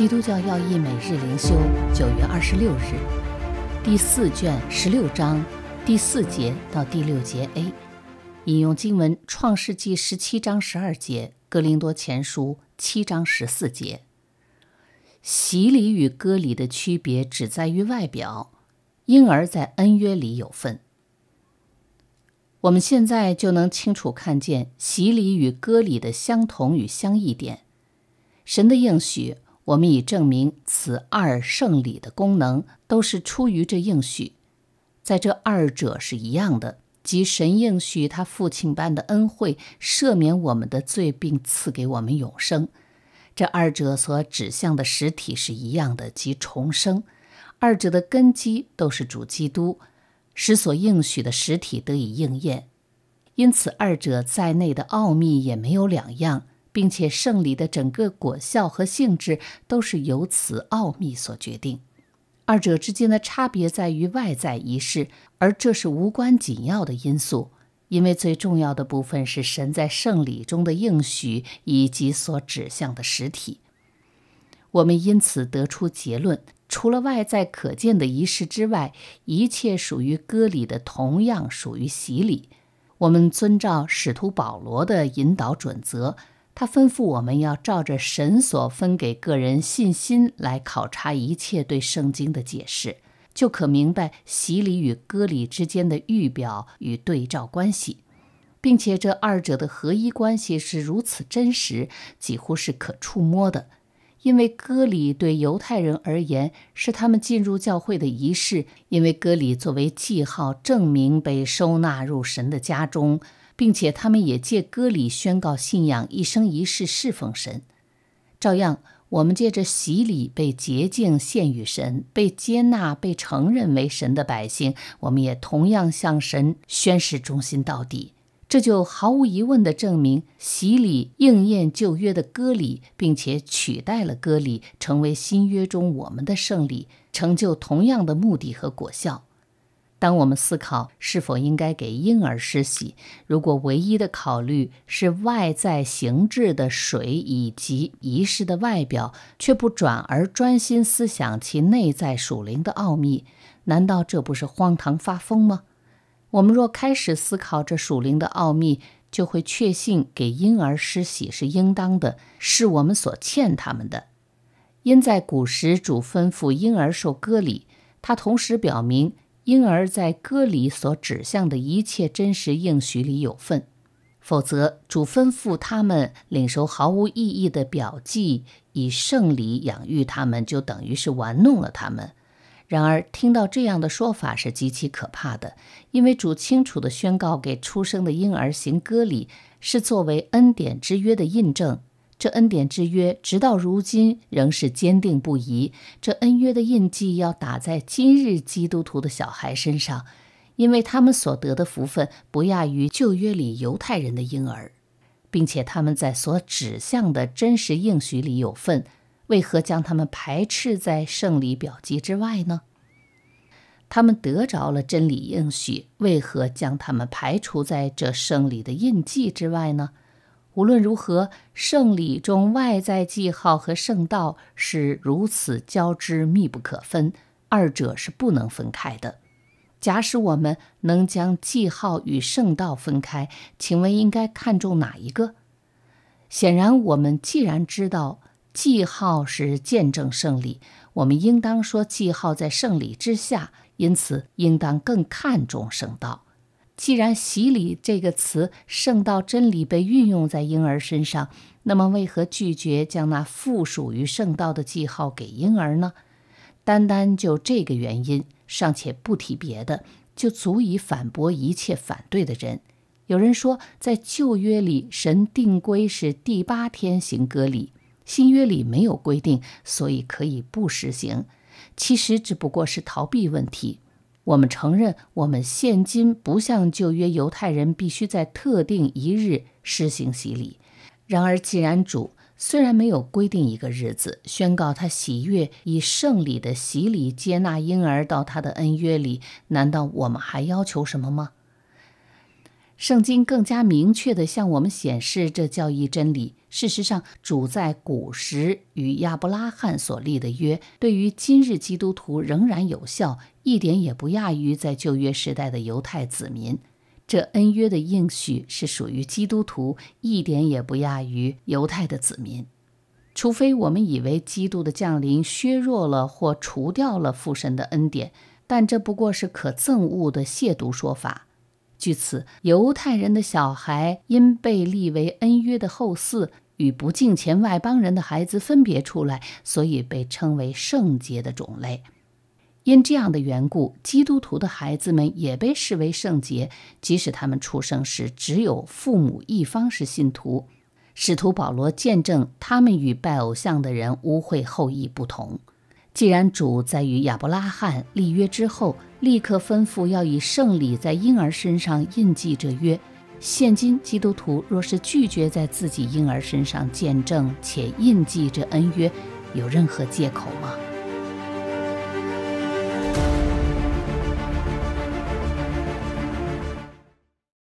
基督教要义每日灵修，九月二十六日，第四卷十六章第四节到第六节 A，引用经文创世纪十七章十二节，哥林多前书七章十四节。洗礼与割礼的区别只在于外表，婴儿在恩约里有份。我们现在就能清楚看见洗礼与割礼的相同与相异点，神的应许。我们已证明，此二圣礼的功能都是出于这应许，在这二者是一样的，即神应许他父亲般的恩惠，赦免我们的罪，并赐给我们永生。这二者所指向的实体是一样的，即重生。二者的根基都是主基督，使所应许的实体得以应验。因此，二者在内的奥秘也没有两样。并且圣礼的整个果效和性质都是由此奥秘所决定，二者之间的差别在于外在仪式，而这是无关紧要的因素，因为最重要的部分是神在圣礼中的应许以及所指向的实体。我们因此得出结论：除了外在可见的仪式之外，一切属于割礼的同样属于洗礼。我们遵照使徒保罗的引导准则。他吩咐我们要照着神所分给个人信心来考察一切对圣经的解释，就可明白洗礼与割礼之间的预表与对照关系，并且这二者的合一关系是如此真实，几乎是可触摸的。因为割礼对犹太人而言是他们进入教会的仪式，因为割礼作为记号证明被收纳入神的家中。并且他们也借割礼宣告信仰，一生一世侍奉神。照样，我们借着洗礼被洁净献与神，被接纳、被承认为神的百姓，我们也同样向神宣誓忠心到底。这就毫无疑问地证明，洗礼应验旧约的割礼，并且取代了割礼，成为新约中我们的圣礼，成就同样的目的和果效。当我们思考是否应该给婴儿施洗，如果唯一的考虑是外在形制的水以及仪式的外表，却不转而专心思想其内在属灵的奥秘，难道这不是荒唐发疯吗？我们若开始思考这属灵的奥秘，就会确信给婴儿施洗是应当的，是我们所欠他们的。因在古时主吩咐婴儿受割礼，他同时表明。婴儿在歌里所指向的一切真实应许里有份，否则主吩咐他们领受毫无意义的表记，以圣礼养育他们，就等于是玩弄了他们。然而听到这样的说法是极其可怕的，因为主清楚地宣告，给出生的婴儿行割礼是作为恩典之约的印证。这恩典之约直到如今仍是坚定不移。这恩约的印记要打在今日基督徒的小孩身上，因为他们所得的福分不亚于旧约里犹太人的婴儿，并且他们在所指向的真实应许里有份。为何将他们排斥在圣礼表记之外呢？他们得着了真理应许，为何将他们排除在这圣礼的印记之外呢？无论如何，圣礼中外在记号和圣道是如此交织、密不可分，二者是不能分开的。假使我们能将记号与圣道分开，请问应该看重哪一个？显然，我们既然知道记号是见证圣礼，我们应当说记号在圣礼之下，因此应当更看重圣道。既然“洗礼”这个词、圣道真理被运用在婴儿身上，那么为何拒绝将那附属于圣道的记号给婴儿呢？单单就这个原因，尚且不提别的，就足以反驳一切反对的人。有人说，在旧约里神定规是第八天行割礼，新约里没有规定，所以可以不实行。其实只不过是逃避问题。我们承认，我们现今不像旧约犹太人必须在特定一日施行洗礼。然而，既然主虽然没有规定一个日子，宣告他喜悦以圣礼的洗礼接纳婴儿到他的恩约里，难道我们还要求什么吗？圣经更加明确地向我们显示这教义真理。事实上，主在古时与亚伯拉罕所立的约，对于今日基督徒仍然有效，一点也不亚于在旧约时代的犹太子民。这恩约的应许是属于基督徒，一点也不亚于犹太的子民。除非我们以为基督的降临削弱了或除掉了父神的恩典，但这不过是可憎恶的亵渎说法。据此，犹太人的小孩因被立为恩约的后嗣，与不敬虔外邦人的孩子分别出来，所以被称为圣洁的种类。因这样的缘故，基督徒的孩子们也被视为圣洁，即使他们出生时只有父母一方是信徒。使徒保罗见证他们与拜偶像的人污秽后裔不同。既然主在与亚伯拉罕立约之后，立刻吩咐要以圣礼在婴儿身上印记这约，现今基督徒若是拒绝在自己婴儿身上见证且印记这恩约，有任何借口吗？